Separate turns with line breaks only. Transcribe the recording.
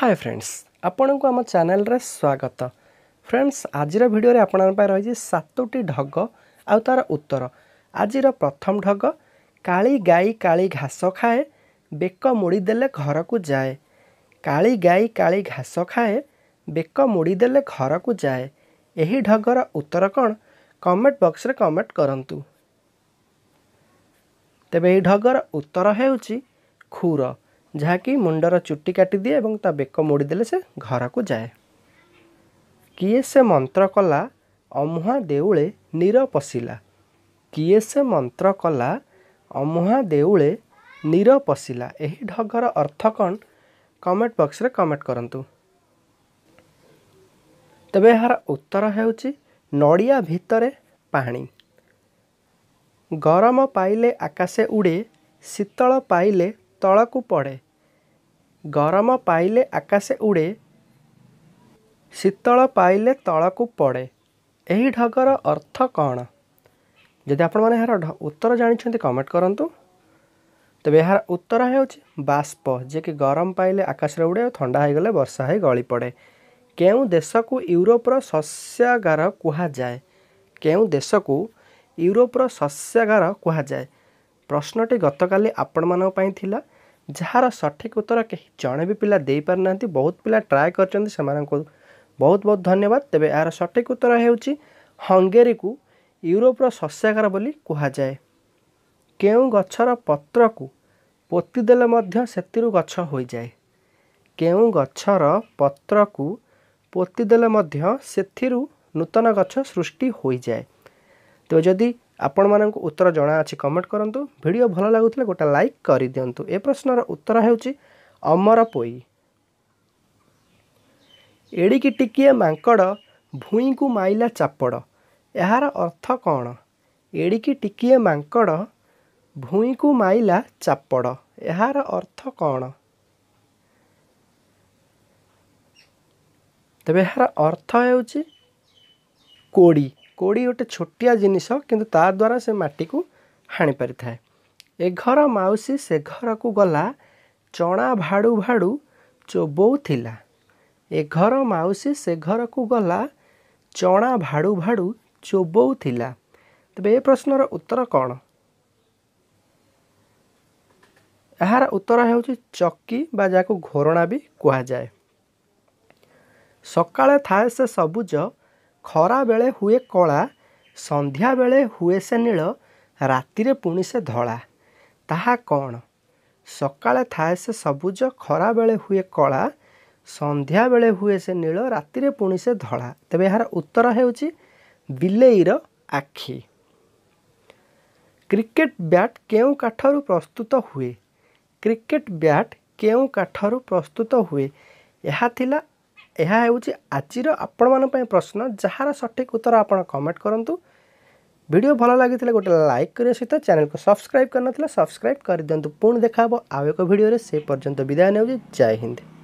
hi friends আপনার আমার channel রে স্বাগত ফ্রেন্ডস আজির ভিডিও রে আপনার রয়েছে সাতটি ঢগ তার উত্তর আজির প্রথম ঢগ কালী গাই কালি ঘাস খায়ে বেক মুড়ি দেলে ঘরক যায় কালী গাই কালি ঘাস খায়ে বেক মুড়ি দেলে ঘরক যায় এই ঢগর উত্তর কণ কমেন্ট বক্সরে কমেন্ট করতু তবে এই ঢগর উত্তর হচ্ছে খুড় ଯାହାକି ମୁଣ୍ଡର ଚୁଟି କାଟିଦିଏ ଏବଂ ତା ବେକ ମୋଡ଼ିଦେଲେ ସେ ଘରକୁ ଯାଏ କିଏ ସେ ମନ୍ତ୍ର କଲା ଅମୁହା ଦେଉଳେ ନୀର ପଶିଲା କିଏ ସେ ମନ୍ତ୍ର କଲା ଅମୁହା ଦେଉଳେ ନୀର ପଶିଲା ଏହି ଢଗର ଅର୍ଥ କ'ଣ କମେଣ୍ଟ ବକ୍ସରେ କମେଣ୍ଟ କରନ୍ତୁ ତେବେ ଏହାର ଉତ୍ତର ହେଉଛି ନଡ଼ିଆ ଭିତରେ ପାଣି ଗରମ ପାଇଲେ ଆକାଶେ ଉଡ଼େ ଶୀତଳ ପାଇଲେ ତଳକୁ ପଡ଼େ ଗରମ ପାଇଲେ ଆକାଶେ ଉଡ଼େ ଶୀତଳ ପାଇଲେ ତଳକୁ ପଡ଼େ ଏହି ଢଗର ଅର୍ଥ କ'ଣ ଯଦି ଆପଣମାନେ ଏହାର ଉତ୍ତର ଜାଣିଛନ୍ତି କମେଣ୍ଟ କରନ୍ତୁ ତେବେ ଏହାର ଉତ୍ତର ହେଉଛି ବାଷ୍ପ ଯିଏକି ଗରମ ପାଇଲେ ଆକାଶରେ ଉଡ଼େ ଆଉ ଥଣ୍ଡା ହୋଇଗଲେ ବର୍ଷା ହୋଇ ଗଳି ପଡ଼େ କେଉଁ ଦେଶକୁ ୟୁରୋପର ଶସ୍ୟାଗାର କୁହାଯାଏ କେଉଁ ଦେଶକୁ ୟୁରୋପର ଶସ୍ୟାଗାର କୁହାଯାଏ ପ୍ରଶ୍ନଟି ଗତକାଲି ଆପଣମାନଙ୍କ ପାଇଁ ଥିଲା ଯାହାର ସଠିକ୍ ଉତ୍ତର କେହି ଜଣେ ବି ପିଲା ଦେଇପାରୁନାହାନ୍ତି ବହୁତ ପିଲା ଟ୍ରାଏ କରିଛନ୍ତି ସେମାନଙ୍କୁ ବହୁତ ବହୁତ ଧନ୍ୟବାଦ ତେବେ ଏହାର ସଠିକ୍ ଉତ୍ତର ହେଉଛି ହଙ୍ଗେରୀକୁ ୟୁରୋପର ଶସ୍ୟାଗାର ବୋଲି କୁହାଯାଏ କେଉଁ ଗଛର ପତ୍ରକୁ ପୋତିଦେଲେ ମଧ୍ୟ ସେଥିରୁ ଗଛ ହୋଇଯାଏ କେଉଁ ଗଛର ପତ୍ରକୁ ପୋତିଦେଲେ ମଧ୍ୟ ସେଥିରୁ ନୂତନ ଗଛ ସୃଷ୍ଟି ହୋଇଯାଏ ତେବେ ଯଦି ଆପଣମାନଙ୍କୁ ଉତ୍ତର ଜଣା ଅଛି କମେଣ୍ଟ କରନ୍ତୁ ଭିଡ଼ିଓ ଭଲ ଲାଗୁଥିଲେ ଗୋଟେ ଲାଇକ୍ କରିଦିଅନ୍ତୁ ଏ ପ୍ରଶ୍ନର ଉତ୍ତର ହେଉଛି ଅମର ପୋଇ ଏଡ଼ିକି ଟିକିଏ ମାଙ୍କଡ଼ ଭୂଇଁକୁ ମାଇଲା ଚାପଡ଼ ଏହାର ଅର୍ଥ କ'ଣ ଏଡ଼ିକି ଟିକିଏ ମାଙ୍କଡ଼ ଭୂଇଁକୁ ମାଇଲା ଚାପଡ଼ ଏହାର ଅର୍ଥ କ'ଣ ତେବେ ଏହାର ଅର୍ଥ ହେଉଛି କୋଡ଼ି କୋଡ଼ି ଗୋଟେ ଛୋଟିଆ ଜିନିଷ କିନ୍ତୁ ତା ଦ୍ୱାରା ସେ ମାଟିକୁ ହାଣି ପାରିଥାଏ ଏ ଘର ମାଉସୀ ସେ ଘରକୁ ଗଲା ଚଣା ଭାଡ଼ୁ ଭାଡ଼ୁ ଚୋବଉଥିଲା ଏ ଘର ମାଉସୀ ସେ ଘରକୁ ଗଲା ଚଣା ଭାଡ଼ୁ ଭାଡ଼ୁ ଚୋବଉଥିଲା ତେବେ ଏ ପ୍ରଶ୍ନର ଉତ୍ତର କ'ଣ ଏହାର ଉତ୍ତର ହେଉଛି ଚକି ବା ଯାହାକୁ ଘୋରଣା ବି କୁହାଯାଏ ସକାଳେ ଥାଏ ସେ ସବୁଜ ଖରାବେଳେ ହୁଏ କଳା ସନ୍ଧ୍ୟାବେଳେ ହୁଏ ସେ ନୀଳ ରାତିରେ ପୁଣି ସେ ଧଳା ତାହା କ'ଣ ସକାଳେ ଥାଏ ସେ ସବୁଜ ଖରାବେଳେ ହୁଏ କଳା ସନ୍ଧ୍ୟାବେଳେ ହୁଏ ସେ ନୀଳ ରାତିରେ ପୁଣି ସେ ଧଳା ତେବେ ଏହାର ଉତ୍ତର ହେଉଛି ବିଲେଇର ଆଖି କ୍ରିକେଟ୍ ବ୍ୟାଟ୍ କେଉଁ କାଠରୁ ପ୍ରସ୍ତୁତ ହୁଏ କ୍ରିକେଟ୍ ବ୍ୟାଟ୍ କେଉଁ କାଠରୁ ପ୍ରସ୍ତୁତ ହୁଏ ଏହା ଥିଲା ଏହା ହେଉଛି ଆଜିର ଆପଣମାନଙ୍କ ପାଇଁ ପ୍ରଶ୍ନ ଯାହାର ସଠିକ୍ ଉତ୍ତର ଆପଣ କମେଣ୍ଟ କରନ୍ତୁ ଭିଡ଼ିଓ ଭଲ ଲାଗିଥିଲେ ଗୋଟେ ଲାଇକ୍ କରିବା ସହିତ ଚ୍ୟାନେଲକୁ ସବସ୍କ୍ରାଇବ୍ କରିନଥିଲେ ସବସ୍କ୍ରାଇବ୍ କରିଦିଅନ୍ତୁ ପୁଣି ଦେଖାହେବ ଆଉ ଏକ ଭିଡ଼ିଓରେ ସେ ପର୍ଯ୍ୟନ୍ତ ବିଦାୟ ନେଉଛି ଜୟ ହିନ୍ଦ